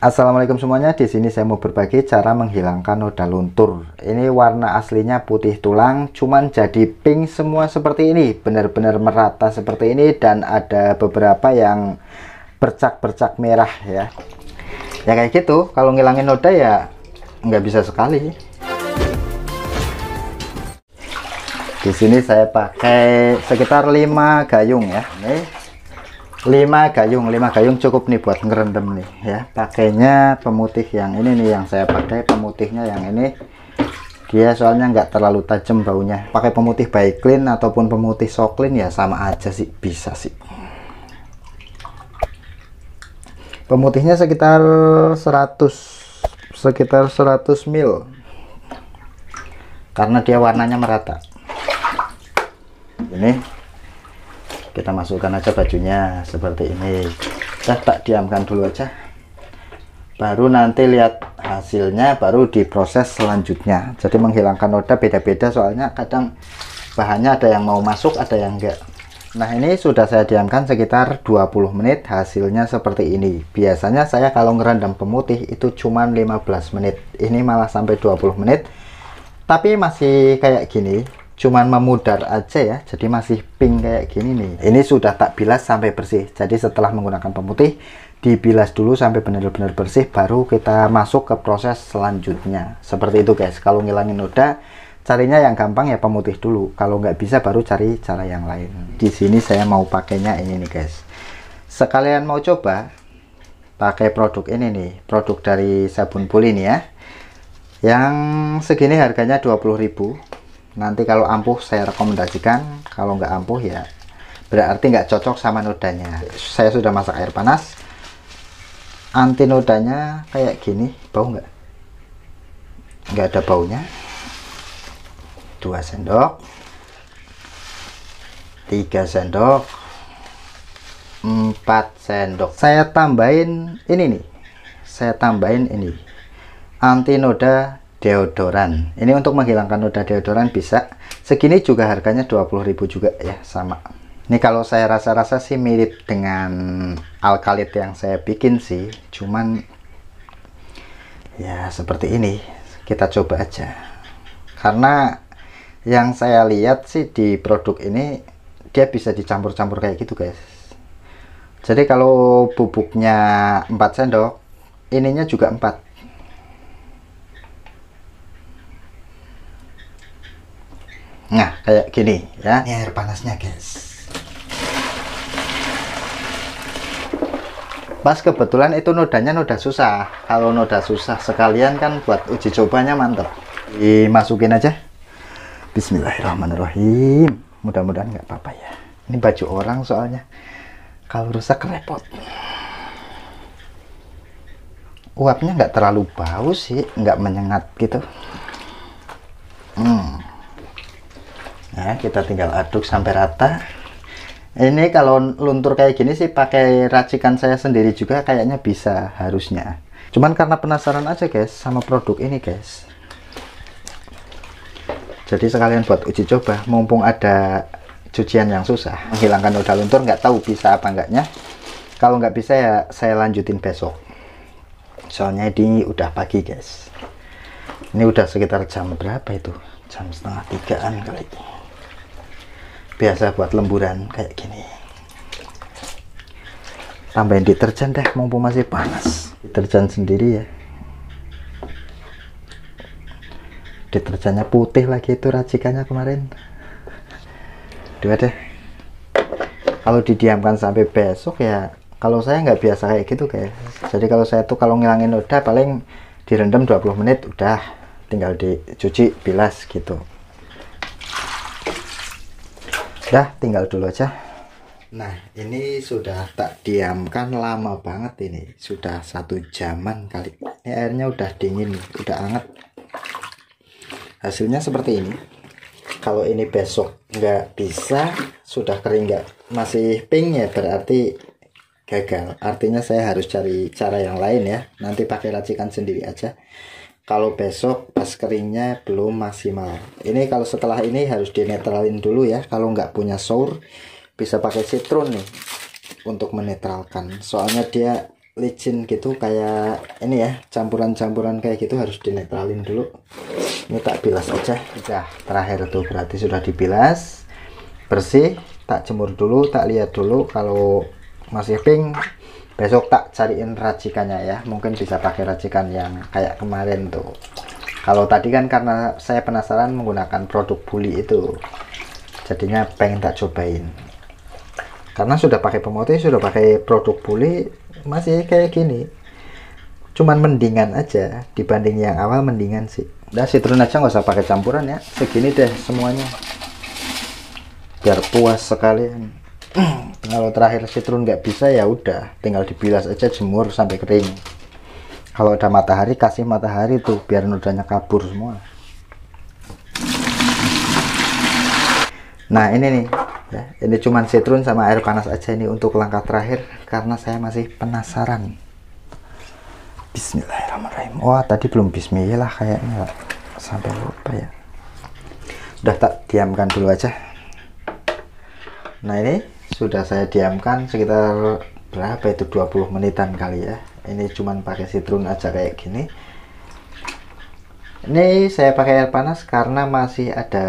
Assalamualaikum semuanya. Di sini saya mau berbagi cara menghilangkan noda luntur. Ini warna aslinya putih tulang, cuman jadi pink semua seperti ini, benar-benar merata seperti ini dan ada beberapa yang bercak-bercak merah ya. Ya kayak gitu. Kalau ngilangin noda ya nggak bisa sekali. Di sini saya pakai sekitar 5 gayung ya. Ini. 5 gayung 5 gayung cukup nih buat ngerendam nih ya pakainya pemutih yang ini nih yang saya pakai pemutihnya yang ini dia soalnya nggak terlalu tajam baunya pakai pemutih baik clean ataupun pemutih soklin ya sama aja sih bisa sih pemutihnya sekitar 100 sekitar 100 mil karena dia warnanya merata ini kita masukkan aja bajunya seperti ini kita tak diamkan dulu aja baru nanti lihat hasilnya baru diproses selanjutnya jadi menghilangkan noda beda-beda soalnya kadang bahannya ada yang mau masuk ada yang enggak nah ini sudah saya diamkan sekitar 20 menit hasilnya seperti ini biasanya saya kalau ngerendam pemutih itu cuma 15 menit ini malah sampai 20 menit tapi masih kayak gini cuman memudar aja ya jadi masih pink kayak gini nih ini sudah tak bilas sampai bersih jadi setelah menggunakan pemutih dibilas dulu sampai benar-benar bersih baru kita masuk ke proses selanjutnya seperti itu guys kalau ngilangin noda carinya yang gampang ya pemutih dulu kalau nggak bisa baru cari cara yang lain di sini saya mau pakainya ini nih guys sekalian mau coba pakai produk ini nih produk dari sabun puli nih ya yang segini harganya 20000 nanti kalau ampuh saya rekomendasikan kalau nggak ampuh ya berarti nggak cocok sama nodanya saya sudah masak air panas anti nodanya kayak gini bau nggak nggak ada baunya Dua sendok tiga sendok empat sendok saya tambahin ini nih saya tambahin ini anti noda deodoran ini untuk menghilangkan noda deodoran bisa segini juga harganya 20.000 juga ya sama ini kalau saya rasa-rasa sih mirip dengan alkalit yang saya bikin sih cuman ya seperti ini kita coba aja karena yang saya lihat sih di produk ini dia bisa dicampur-campur kayak gitu guys jadi kalau bubuknya 4 sendok ininya juga 4 Nah, kayak gini ya. Ini air panasnya, guys. Pas kebetulan itu nodanya noda susah. Kalau noda susah sekalian kan buat uji cobanya mantep. Dimasukin aja. Bismillahirrahmanirrahim. Mudah-mudahan nggak apa-apa ya. Ini baju orang soalnya. Kalau rusak repot. Uapnya nggak terlalu bau sih, nggak menyengat gitu. Hmm ya kita tinggal aduk sampai rata ini kalau luntur kayak gini sih pakai racikan saya sendiri juga kayaknya bisa harusnya cuman karena penasaran aja guys sama produk ini guys jadi sekalian buat uji coba mumpung ada cucian yang susah menghilangkan noda luntur nggak tahu bisa apa enggaknya kalau nggak bisa ya saya lanjutin besok soalnya ini udah pagi guys ini udah sekitar jam berapa itu jam setengah tigaan kali ini biasa buat lemburan kayak gini tambahin deterjen deh mumpung masih panas deterjen sendiri ya deterjennya putih lagi itu racikannya kemarin dua deh kalau didiamkan sampai besok ya kalau saya nggak biasa kayak gitu guys. jadi kalau saya tuh kalau ngilangin udah paling direndam 20 menit udah tinggal dicuci bilas gitu Dah, ya, tinggal dulu aja. Nah, ini sudah tak diamkan lama banget ini. Sudah satu jaman kali. Ini airnya udah dingin, udah anget. Hasilnya seperti ini. Kalau ini besok nggak bisa, sudah kering nggak masih pink ya berarti gagal. Artinya saya harus cari cara yang lain ya. Nanti pakai racikan sendiri aja kalau besok pas keringnya belum maksimal ini kalau setelah ini harus dinetralin dulu ya kalau nggak punya sour bisa pakai citron nih untuk menetralkan soalnya dia licin gitu kayak ini ya campuran-campuran kayak gitu harus dinetralin dulu ini tak bilas aja udah terakhir tuh berarti sudah dibilas bersih tak jemur dulu tak lihat dulu kalau masih pink besok tak cariin racikannya ya mungkin bisa pakai racikan yang kayak kemarin tuh kalau tadi kan karena saya penasaran menggunakan produk bully itu jadinya pengen tak cobain karena sudah pakai pemutih sudah pakai produk bully masih kayak gini cuman mendingan aja dibanding yang awal mendingan sih udah turun aja nggak usah pakai campuran ya segini deh semuanya biar puas sekalian kalau terakhir citrun nggak bisa ya udah tinggal dibilas aja jemur sampai kering kalau ada matahari kasih matahari tuh biar nodanya kabur semua nah ini nih ya, ini cuman citrun sama air panas aja ini untuk langkah terakhir karena saya masih penasaran Bismillahirrahmanirrahim wah tadi belum bismillah kayaknya sampai lupa ya udah tak diamkan dulu aja nah ini sudah saya diamkan sekitar berapa itu 20 menitan kali ya ini cuman pakai sitrun aja kayak gini ini saya pakai air panas karena masih ada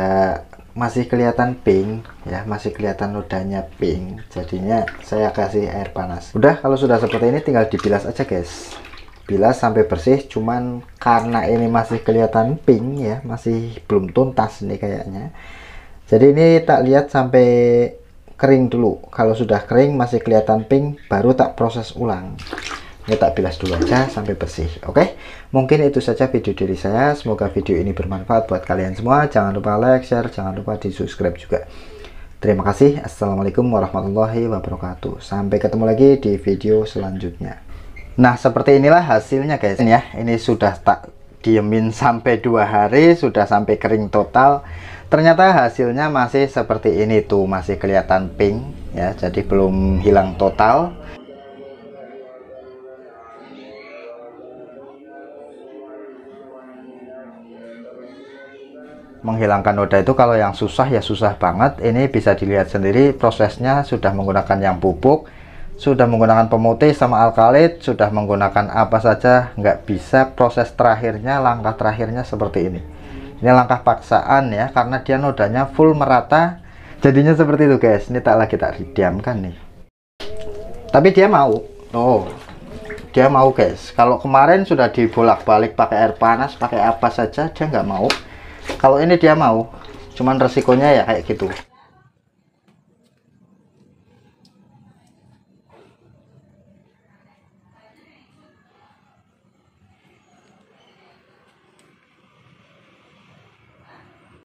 masih kelihatan pink ya masih kelihatan nodanya pink jadinya saya kasih air panas udah kalau sudah seperti ini tinggal dibilas aja guys bilas sampai bersih cuman karena ini masih kelihatan pink ya masih belum tuntas nih kayaknya jadi ini tak lihat sampai kering dulu kalau sudah kering masih kelihatan pink baru tak proses ulang ini tak bilas dulu aja sampai bersih oke mungkin itu saja video dari saya semoga video ini bermanfaat buat kalian semua jangan lupa like share jangan lupa di subscribe juga terima kasih assalamualaikum warahmatullahi wabarakatuh sampai ketemu lagi di video selanjutnya nah seperti inilah hasilnya guys ini ya ini sudah tak diemin sampai dua hari sudah sampai kering total ternyata hasilnya masih seperti ini tuh masih kelihatan pink ya jadi belum hilang total menghilangkan noda itu kalau yang susah ya susah banget ini bisa dilihat sendiri prosesnya sudah menggunakan yang pupuk sudah menggunakan pemutih sama alkalit sudah menggunakan apa saja nggak bisa proses terakhirnya langkah terakhirnya seperti ini ini langkah paksaan ya karena dia nodanya full merata jadinya seperti itu guys ini tak lagi tak didiamkan nih tapi dia mau oh dia mau guys kalau kemarin sudah dibolak-balik pakai air panas pakai apa saja dia nggak mau kalau ini dia mau cuman resikonya ya kayak gitu